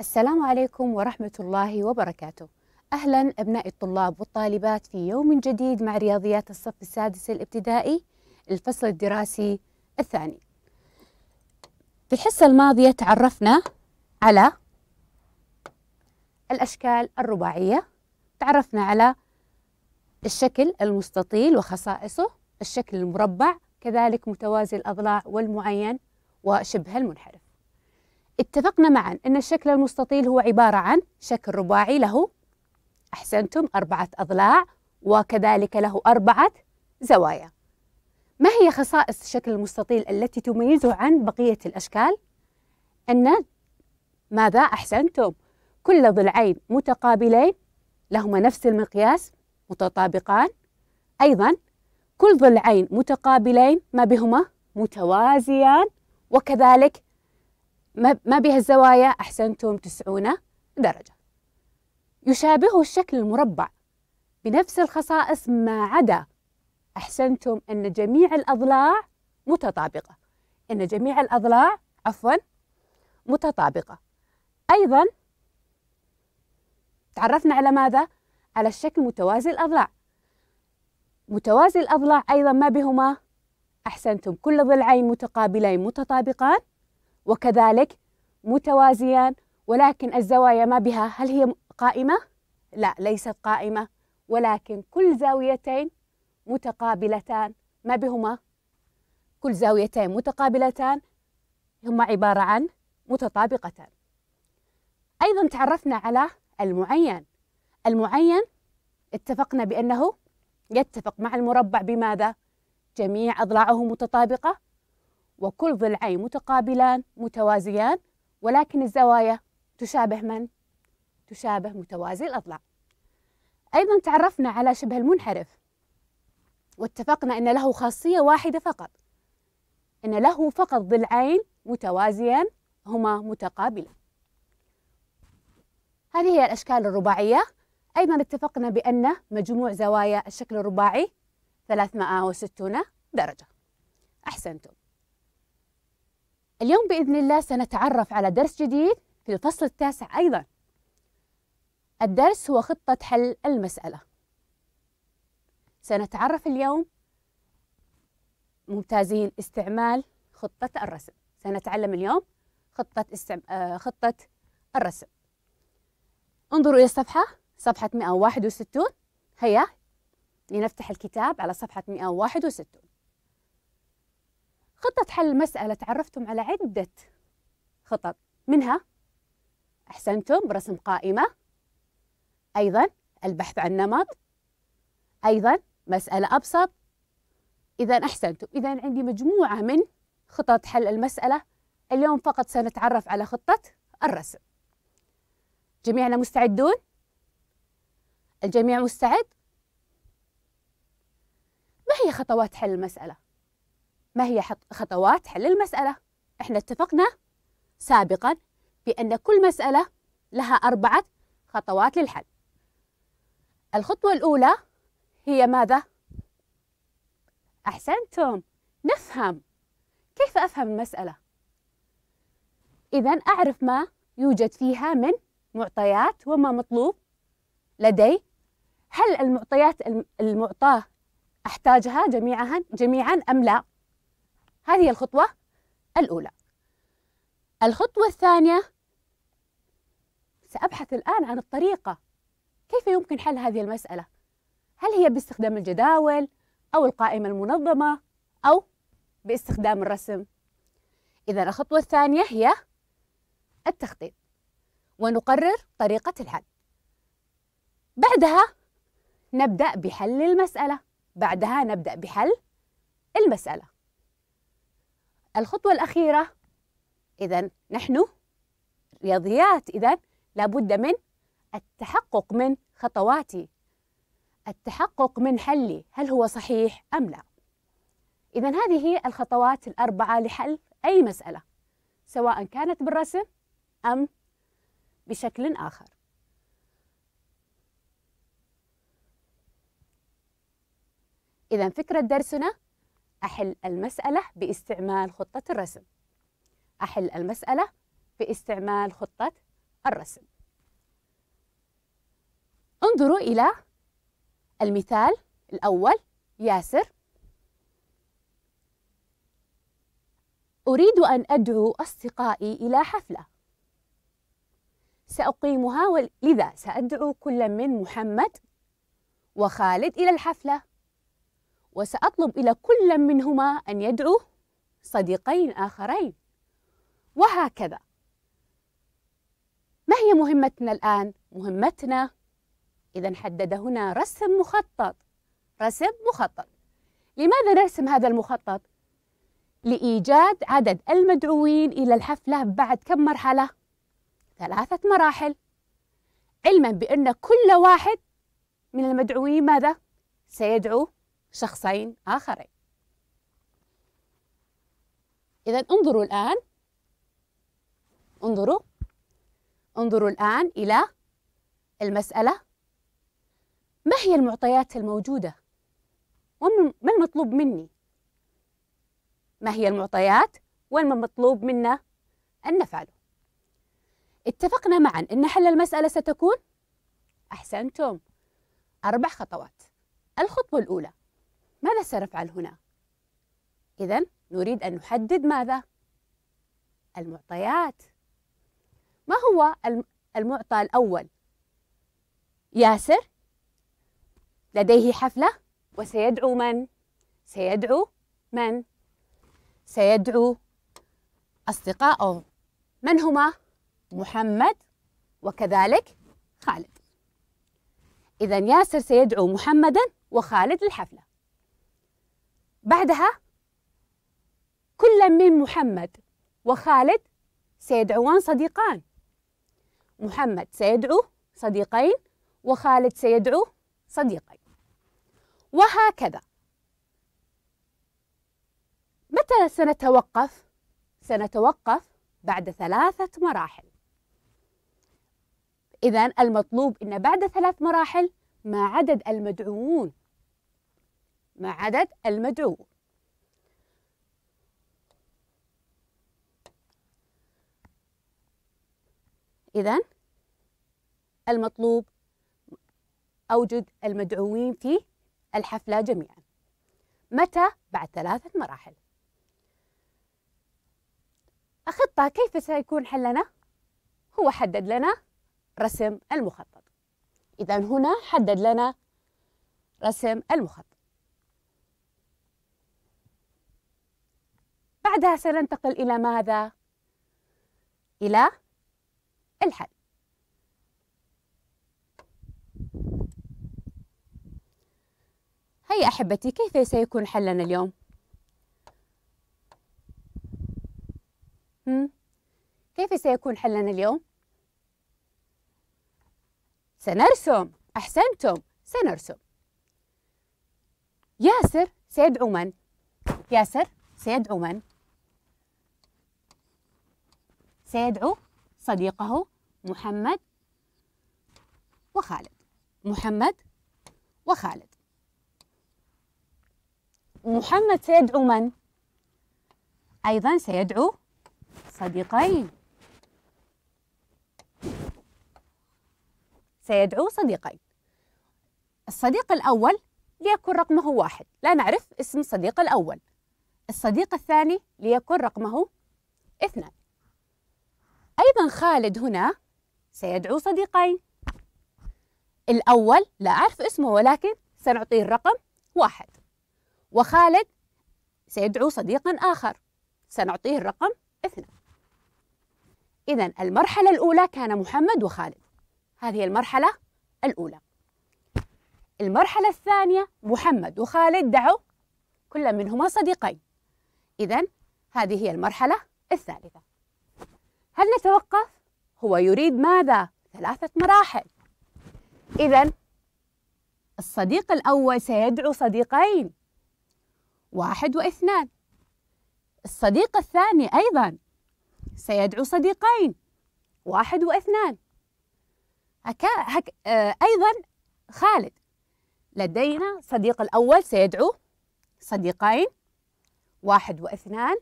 السلام عليكم ورحمة الله وبركاته أهلا أبناء الطلاب والطالبات في يوم جديد مع رياضيات الصف السادس الابتدائي الفصل الدراسي الثاني في الحصة الماضية تعرفنا على الأشكال الرباعية تعرفنا على الشكل المستطيل وخصائصه الشكل المربع كذلك متوازي الأضلاع والمعين وشبه المنحرف اتفقنا معا أن الشكل المستطيل هو عبارة عن شكل رباعي له أحسنتم أربعة أضلاع وكذلك له أربعة زوايا ما هي خصائص الشكل المستطيل التي تميزه عن بقية الأشكال؟ أن ماذا أحسنتم؟ كل ضلعين متقابلين لهما نفس المقياس متطابقان أيضا كل ضلعين متقابلين ما بهما متوازيان وكذلك ما بها الزوايا أحسنتم تسعون درجة يشابهه الشكل المربع بنفس الخصائص ما عدا أحسنتم أن جميع الأضلاع متطابقة أن جميع الأضلاع عفوا متطابقة أيضا تعرفنا على ماذا؟ على الشكل متوازي الأضلاع متوازي الأضلاع أيضا ما بهما أحسنتم كل ضلعين متقابلين متطابقان وكذلك متوازيان ولكن الزوايا ما بها هل هي قائمة؟ لا ليست قائمة ولكن كل زاويتين متقابلتان ما بهما؟ كل زاويتين متقابلتان هما عبارة عن متطابقتان أيضا تعرفنا على المعين المعين اتفقنا بأنه يتفق مع المربع بماذا؟ جميع أضلاعه متطابقة وكل ضلعين متقابلان متوازيان ولكن الزوايا تشابه من؟ تشابه متوازي الأضلاع أيضا تعرفنا على شبه المنحرف واتفقنا أن له خاصية واحدة فقط أن له فقط ضلعين متوازيان هما متقابلان هذه هي الأشكال الرباعية أيضا اتفقنا بأن مجموع زوايا الشكل الرباعي 360 درجة أحسنتم اليوم بإذن الله سنتعرف على درس جديد في الفصل التاسع أيضا الدرس هو خطة حل المسألة سنتعرف اليوم ممتازين استعمال خطة الرسم سنتعلم اليوم خطة, استعم... آه، خطة الرسم انظروا إلى الصفحة صفحة 161 هيا لنفتح الكتاب على صفحة 161 خطة حل المسألة تعرفتم على عدة خطط منها أحسنتم برسم قائمة أيضا البحث عن نمط أيضا مسألة أبسط إذا أحسنتم إذا عندي مجموعة من خطط حل المسألة اليوم فقط سنتعرف على خطة الرسم جميعنا مستعدون؟ الجميع مستعد؟ ما هي خطوات حل المسألة؟ ما هي خطوات حل المسألة؟ إحنا اتفقنا سابقا بأن كل مسألة لها أربعة خطوات للحل الخطوة الأولى هي ماذا؟ أحسنتم نفهم كيف أفهم المسألة؟ إذا أعرف ما يوجد فيها من معطيات وما مطلوب لدي هل المعطيات المعطاة أحتاجها جميعا جميعا أم لا؟ هذه الخطوة الأولى الخطوة الثانية سأبحث الآن عن الطريقة كيف يمكن حل هذه المسألة هل هي باستخدام الجداول أو القائمة المنظمة أو باستخدام الرسم إذا الخطوة الثانية هي التخطيط ونقرر طريقة الحل بعدها نبدأ بحل المسألة بعدها نبدأ بحل المسألة الخطوة الأخيرة إذا نحن رياضيات إذا لابد من التحقق من خطواتي التحقق من حلي هل هو صحيح أم لا إذا هذه هي الخطوات الأربعة لحل أي مسألة سواء كانت بالرسم أم بشكل آخر إذا فكرة درسنا أحل المسألة باستعمال خطة الرسم أحل المسألة باستعمال خطة الرسم انظروا إلى المثال الأول ياسر أريد أن أدعو أصدقائي إلى حفلة سأقيمها ولذا سأدعو كل من محمد وخالد إلى الحفلة وسأطلب إلى كل منهما أن يدعو صديقين آخرين وهكذا ما هي مهمتنا الآن؟ مهمتنا إذا حدد هنا رسم مخطط رسم مخطط لماذا نرسم هذا المخطط؟ لإيجاد عدد المدعوين إلى الحفلة بعد كم مرحلة؟ ثلاثة مراحل علما بأن كل واحد من المدعوين ماذا؟ سيدعو شخصين آخرين إذا انظروا الآن انظروا انظروا الآن إلى المسألة ما هي المعطيات الموجودة؟ وما المطلوب مني؟ ما هي المعطيات وما المطلوب منا أن نفعله؟ اتفقنا معا أن حل المسألة ستكون أحسنتم أربع خطوات الخطوة الأولى ماذا سنفعل هنا؟ إذا نريد أن نحدد ماذا؟ المعطيات ما هو المعطى الأول؟ ياسر لديه حفلة وسيدعو من؟ سيدعو من؟ سيدعو أصدقائه من هما؟ محمد وكذلك خالد إذا ياسر سيدعو محمدا وخالد للحفلة بعدها كلا من محمد وخالد سيدعوان صديقان محمد سيدعو صديقين وخالد سيدعو صديقين وهكذا متى سنتوقف؟ سنتوقف بعد ثلاثة مراحل إذا المطلوب أن بعد ثلاث مراحل ما عدد المدعوون مع عدد المدعو إذا المطلوب أوجد المدعوين في الحفلة جميعا متى؟ بعد ثلاثة مراحل الخطة كيف سيكون حلنا؟ هو حدد لنا رسم المخطط إذا هنا حدد لنا رسم المخطط بعدها سننتقل إلى ماذا؟ إلى الحل هيا أحبتي كيف سيكون حلنا اليوم؟ كيف سيكون حلنا اليوم؟ سنرسم أحسنتم سنرسم ياسر سيدعو من؟ ياسر سيدعو من؟ سيدعو صديقه محمد وخالد محمد وخالد محمد سيدعو من؟ أيضا سيدعو صديقين سيدعو صديقين الصديق الأول ليكن رقمه واحد لا نعرف اسم الصديق الأول الصديق الثاني ليكن رقمه اثنان أيضا خالد هنا سيدعو صديقين الأول لا أعرف اسمه ولكن سنعطيه الرقم واحد وخالد سيدعو صديقا آخر سنعطيه الرقم اثنين إذا المرحلة الأولى كان محمد وخالد هذه المرحلة الأولى المرحلة الثانية محمد وخالد دعوا كل منهما صديقين إذا هذه هي المرحلة الثالثة هل نتوقف؟ هو يريد ماذا؟ ثلاثة مراحل إذا الصديق الأول سيدعو صديقين واحد واثنان الصديق الثاني أيضا سيدعو صديقين واحد واثنان هكا هك... آه، أيضا خالد لدينا صديق الأول سيدعو صديقين واحد واثنان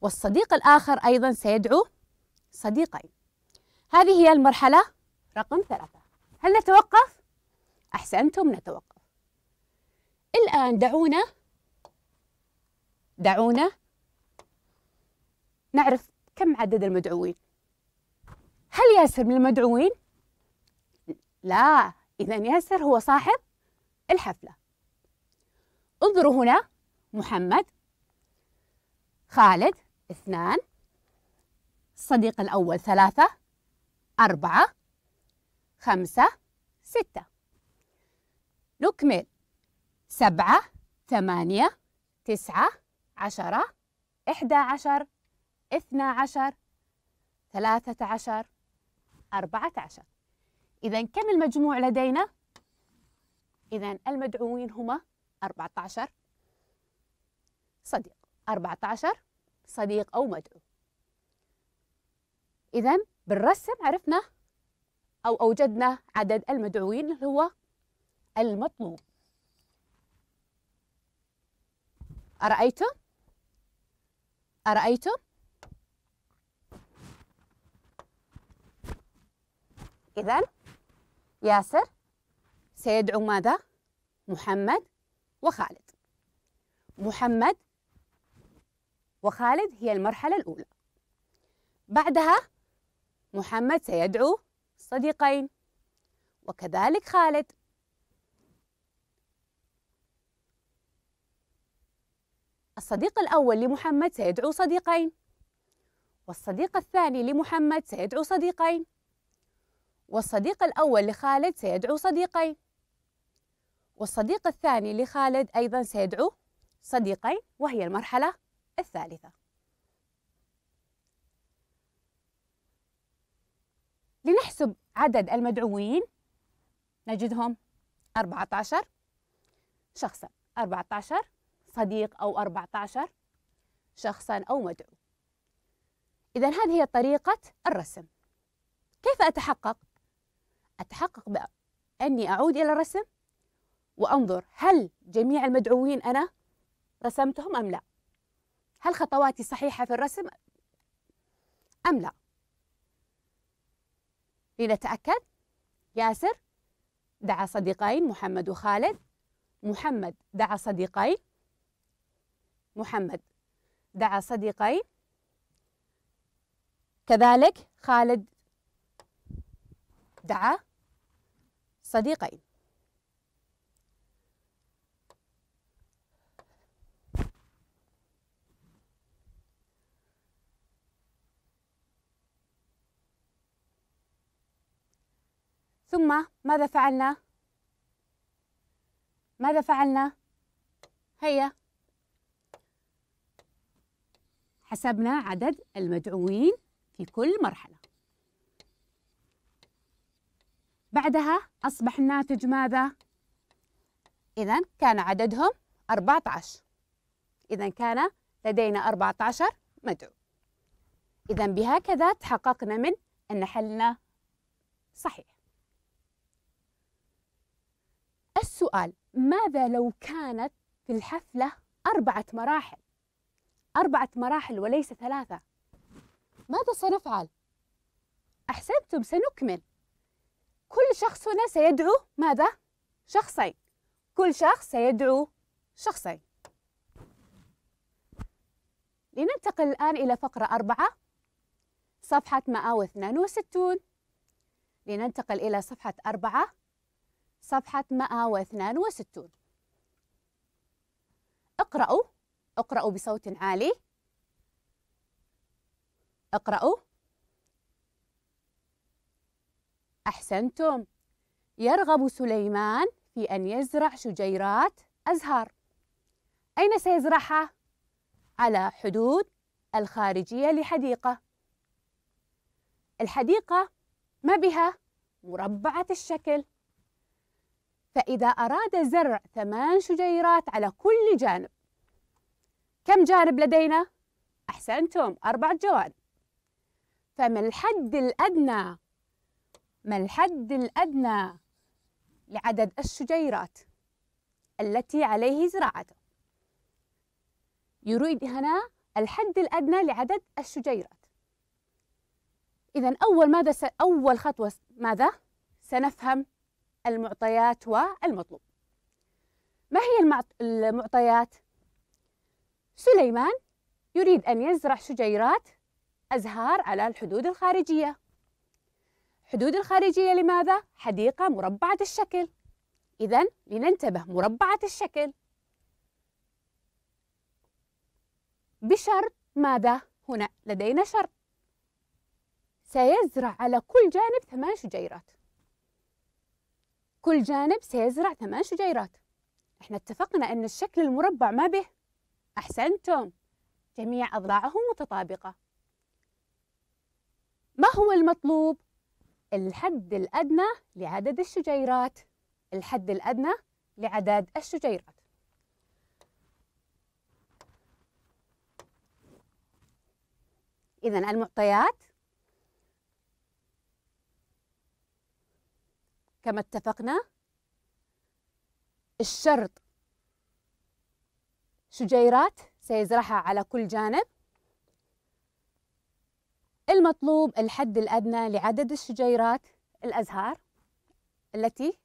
والصديق الآخر أيضا سيدعو صديقين هذه هي المرحلة رقم ثلاثة هل نتوقف؟ أحسنتم نتوقف الآن دعونا دعونا نعرف كم عدد المدعوين هل ياسر من المدعوين؟ لا إذا ياسر هو صاحب الحفلة انظروا هنا محمد خالد اثنان الصديق الأول ثلاثة أربعة خمسة ستة نكمل سبعة ثمانية تسعة عشرة إحدى عشر اثنا عشر ثلاثة عشر أربعة عشر إذا كم المجموع لدينا؟ إذا المدعوين هما أربعة عشر صديق أربعة عشر صديق أو مدعو إذا بالرسم عرفنا أو أوجدنا عدد المدعوين اللي هو المطلوب أرأيتم؟ أرأيتم؟ إذا ياسر سيدعو ماذا؟ محمد وخالد محمد وخالد هي المرحلة الأولى بعدها محمد سيدعو صديقين وكذلك خالد الصديق الأول لمحمد سيدعو صديقين والصديق الثاني لمحمد سيدعو صديقين والصديق الأول لخالد سيدعو صديقين والصديق الثاني لخالد أيضا سيدعو صديقين وهي المرحلة الثالثة لنحسب عدد المدعوين نجدهم 14 شخصا 14 صديق أو 14 شخصا أو مدعو إذا هذه هي طريقة الرسم كيف أتحقق؟ أتحقق بأني أعود إلى الرسم وأنظر هل جميع المدعوين أنا رسمتهم أم لا هل خطواتي صحيحة في الرسم أم لا لنتأكد ياسر دعا صديقين محمد وخالد محمد دعا صديقين محمد دعا صديقين كذلك خالد دعا صديقين ثم ماذا فعلنا ماذا فعلنا هيا حسبنا عدد المدعوين في كل مرحلة بعدها أصبح الناتج ماذا؟ إذا كان عددهم 14 إذا كان لدينا 14 مدعو إذا بهكذا تحققنا من أن حلنا صحيح السؤال ماذا لو كانت في الحفلة أربعة مراحل أربعة مراحل وليس ثلاثة ماذا سنفعل؟ أحسنتم سنكمل كل شخص هنا سيدعو ماذا؟ شخصين كل شخص سيدعو شخصين لننتقل الآن إلى فقرة أربعة صفحة 162 لننتقل إلى صفحة أربعة صفحة 162 اقرأوا اقرأوا بصوت عالي اقرأوا أحسنتم يرغب سليمان في أن يزرع شجيرات أزهار أين سيزرعها؟ على حدود الخارجية لحديقة الحديقة ما بها؟ مربعة الشكل فإذا أراد زرع ثمان شجيرات على كل جانب كم جانب لدينا؟ أحسنتم أربع جوانب فما الحد الأدنى ما الحد الأدنى لعدد الشجيرات التي عليه زراعته يريد هنا الحد الأدنى لعدد الشجيرات إذا أول ماذا س... أول خطوة ماذا سنفهم المعطيات والمطلوب ما هي المعطيات؟ سليمان يريد أن يزرع شجيرات أزهار على الحدود الخارجية حدود الخارجية لماذا؟ حديقة مربعة الشكل إذا لننتبه مربعة الشكل بشرط ماذا؟ هنا لدينا شرط سيزرع على كل جانب ثمان شجيرات كل جانب سيزرع ثمان شجيرات احنا اتفقنا أن الشكل المربع ما به أحسنتم جميع أضلاعه متطابقة ما هو المطلوب؟ الحد الأدنى لعدد الشجيرات الحد الأدنى لعدد الشجيرات إذا المعطيات كما اتفقنا الشرط شجيرات سيزرعها على كل جانب المطلوب الحد الأدنى لعدد الشجيرات الأزهار التي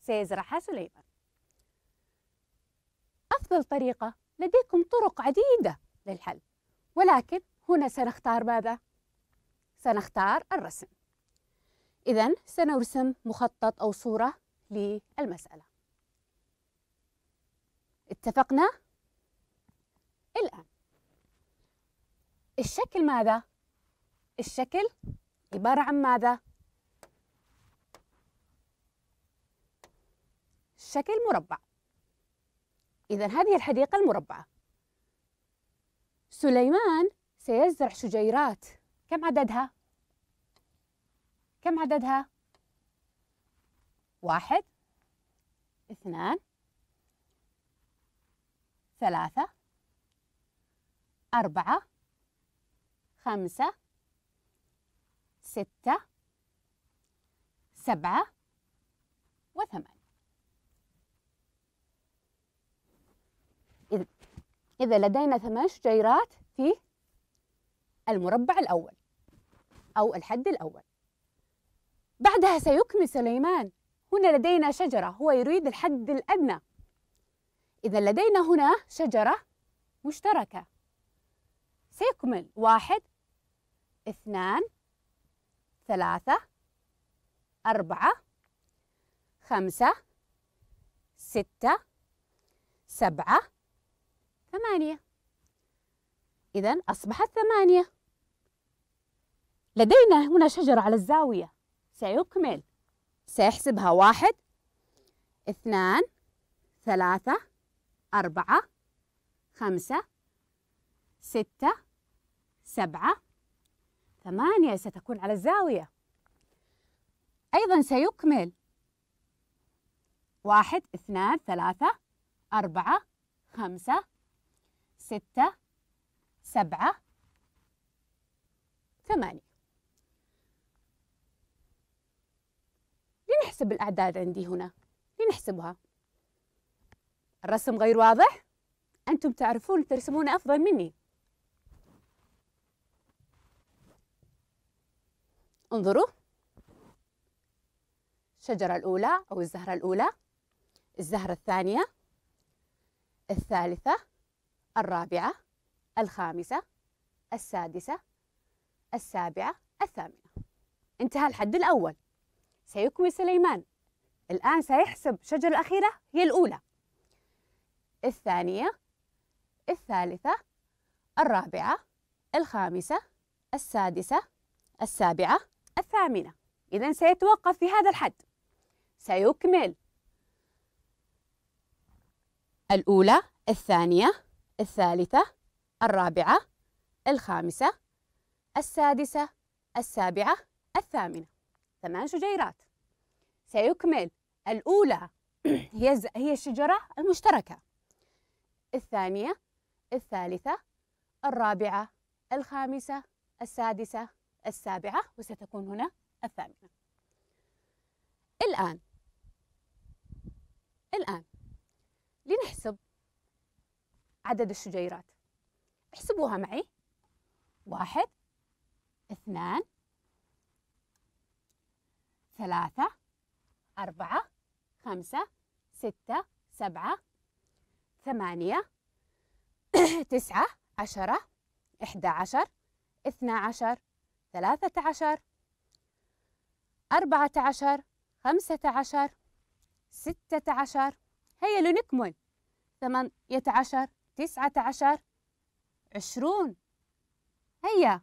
سيزرعها سليمان أفضل طريقة لديكم طرق عديدة للحل ولكن هنا سنختار ماذا؟ سنختار الرسم إذا سنرسم مخطط أو صورة للمسألة اتفقنا؟ الآن الشكل ماذا؟ الشكل عبارة عن ماذا؟ شكل مربع إذا هذه الحديقة المربعة سليمان سيزرع شجيرات كم عددها؟ كم عددها؟ واحد اثنان ثلاثة أربعة خمسة ستة سبعة وثمانية إذا لدينا ثمان شجيرات في المربع الأول أو الحد الأول بعدها سيكمل سليمان هنا لدينا شجرة هو يريد الحد الأدنى إذا لدينا هنا شجرة مشتركة سيكمل واحد اثنان ثلاثة أربعة خمسة ستة سبعة ثمانية إذا أصبحت ثمانية لدينا هنا شجرة على الزاوية سيكمل سيحسبها واحد اثنان ثلاثة أربعة خمسة ستة سبعة ثمانية ستكون على الزاوية أيضا سيكمل واحد اثنان ثلاثة أربعة خمسة ستة سبعة ثمانية أحسب الأعداد عندي هنا لنحسبها الرسم غير واضح أنتم تعرفون ترسمون أفضل مني انظروا الشجرة الأولى أو الزهرة الأولى الزهرة الثانية الثالثة الرابعة الخامسة السادسة السابعة الثامنة انتهى الحد الأول سيكوي سليمان الآن سيحسب الشجرة الأخيرة هي الأولى الثانية الثالثة الرابعة الخامسة السادسة السابعة الثامنة إذا سيتوقف في هذا الحد سيكمل الأولى الثانية الثالثة الرابعة الخامسة السادسة السابعة الثامنة ثمان شجيرات سيكمل الأولى هي هي الشجرة المشتركة الثانية الثالثة الرابعة الخامسة السادسة السابعة وستكون هنا الثامنة الآن الآن لنحسب عدد الشجيرات احسبوها معي واحد اثنان ثلاثة أربعة خمسة ستة سبعة ثمانية تسعة عشرة إحدى عشر اثنا عشر ثلاثة عشر أربعة عشر خمسة عشر ستة عشر هيا لنكمل ثمانية عشر تسعة عشر عشرون هيا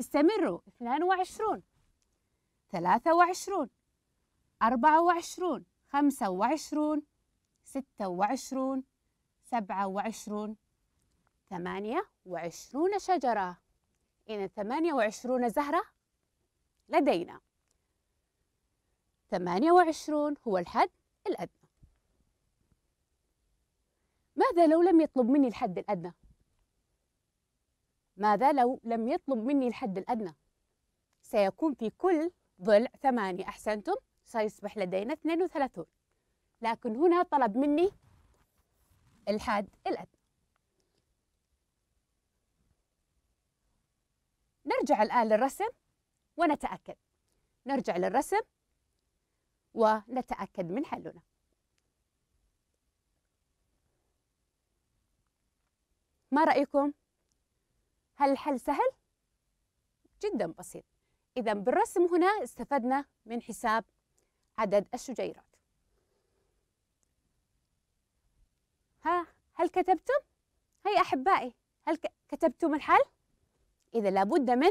استمروا اثنان وعشرون ثلاثة وعشرون أربعة وعشرون خمسة وعشرون ستة وعشرون سبعة وعشرون ثمانية وعشرون شجرة إذا ثمانية وعشرون زهرة لدينا ثمانية وعشرون هو الحد الأدنى ماذا لو لم يطلب مني الحد الأدنى؟ ماذا لو لم يطلب مني الحد الأدنى؟ سيكون في كل ضلع ثمانية أحسنتم سيصبح لدينا 32 لكن هنا طلب مني الحد الأدنى نرجع الآن للرسم ونتأكد نرجع للرسم ونتأكد من حلنا ما رأيكم؟ هل الحل سهل؟ جدا بسيط إذا بالرسم هنا استفدنا من حساب عدد الشجيرات ها هل كتبتم؟ هي أحبائي هل كتبتم الحل؟ إذا لابد من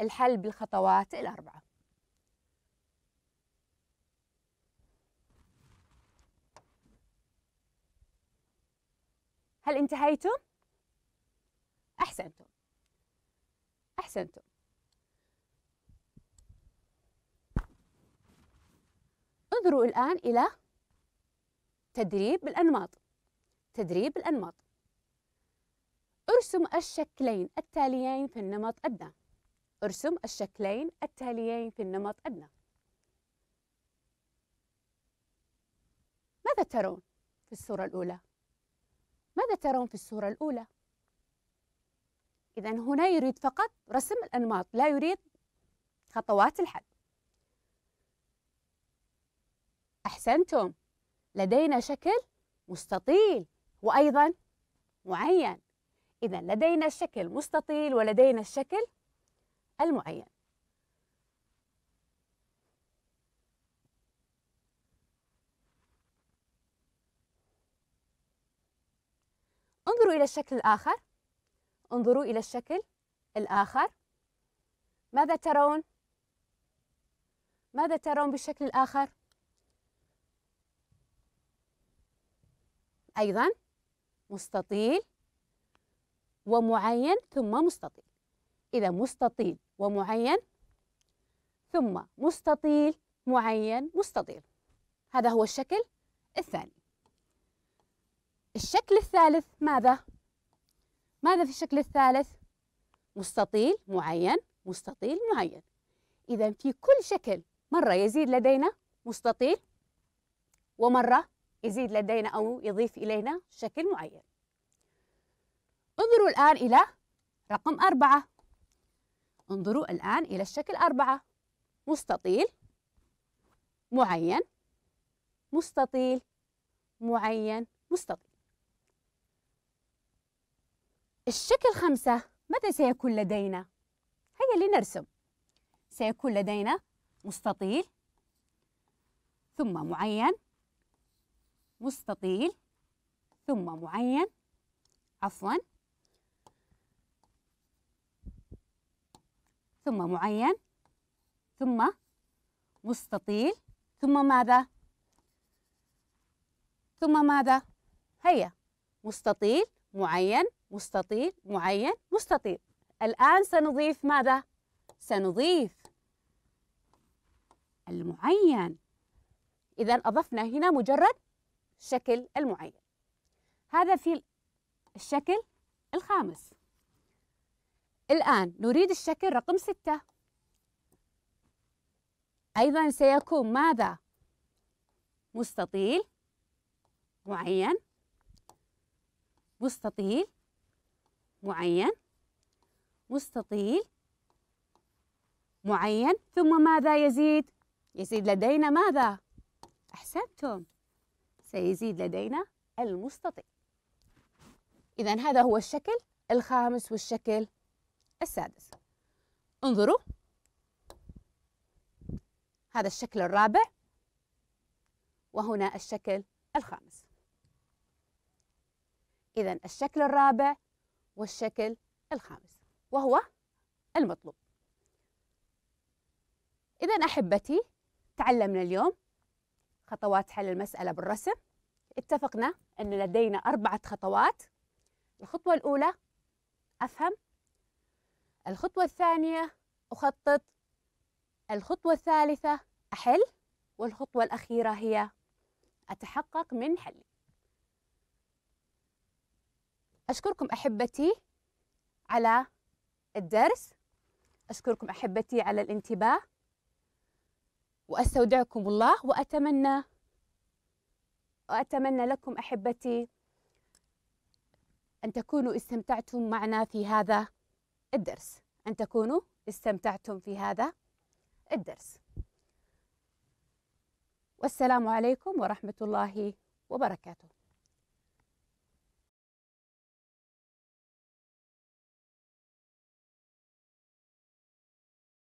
الحل بالخطوات الأربعة هل انتهيتم؟ أحسنتم أحسنتم ننظر الآن إلى تدريب الأنماط تدريب الأنماط ارسم الشكلين التاليين في النمط أدنى ارسم الشكلين التاليين في النمط أدنى ماذا ترون في الصورة الأولى؟ ماذا ترون في الصورة الأولى؟ إذا هنا يريد فقط رسم الأنماط لا يريد خطوات الحل أحسنتم لدينا شكل مستطيل وأيضا معين إذا لدينا الشكل مستطيل ولدينا الشكل المعين انظروا إلى الشكل الآخر انظروا إلى الشكل الآخر ماذا ترون؟ ماذا ترون بالشكل الآخر؟ أيضا مستطيل ومعين ثم مستطيل إذا مستطيل ومعين ثم مستطيل معين مستطيل هذا هو الشكل الثاني الشكل الثالث ماذا؟ ماذا في الشكل الثالث؟ مستطيل معين مستطيل معين إذا في كل شكل مرة يزيد لدينا مستطيل ومرة يزيد لدينا أو يضيف إلينا شكل معين انظروا الآن إلى رقم أربعة انظروا الآن إلى الشكل أربعة مستطيل معين مستطيل معين مستطيل الشكل خمسة متى سيكون لدينا؟ هيا لنرسم سيكون لدينا مستطيل ثم معين مستطيل ثم معين عفوا ثم معين ثم مستطيل ثم ماذا ثم ماذا هيا مستطيل معين مستطيل معين مستطيل الآن سنضيف ماذا سنضيف المعين إذا أضفنا هنا مجرد الشكل المعين هذا في الشكل الخامس الآن نريد الشكل رقم ستة أيضا سيكون ماذا؟ مستطيل معين مستطيل معين مستطيل معين ثم ماذا يزيد؟ يزيد لدينا ماذا؟ أحسنتم سيزيد لدينا المستطيل إذا هذا هو الشكل الخامس والشكل السادس انظروا هذا الشكل الرابع وهنا الشكل الخامس إذا الشكل الرابع والشكل الخامس وهو المطلوب إذا أحبتي تعلمنا اليوم خطوات حل المسألة بالرسم اتفقنا أن لدينا أربعة خطوات الخطوة الأولى أفهم الخطوة الثانية أخطط الخطوة الثالثة أحل والخطوة الأخيرة هي أتحقق من حلي أشكركم أحبتي على الدرس أشكركم أحبتي على الانتباه واستودعكم الله واتمنى واتمنى لكم احبتي ان تكونوا استمتعتم معنا في هذا الدرس ان تكونوا استمتعتم في هذا الدرس والسلام عليكم ورحمه الله وبركاته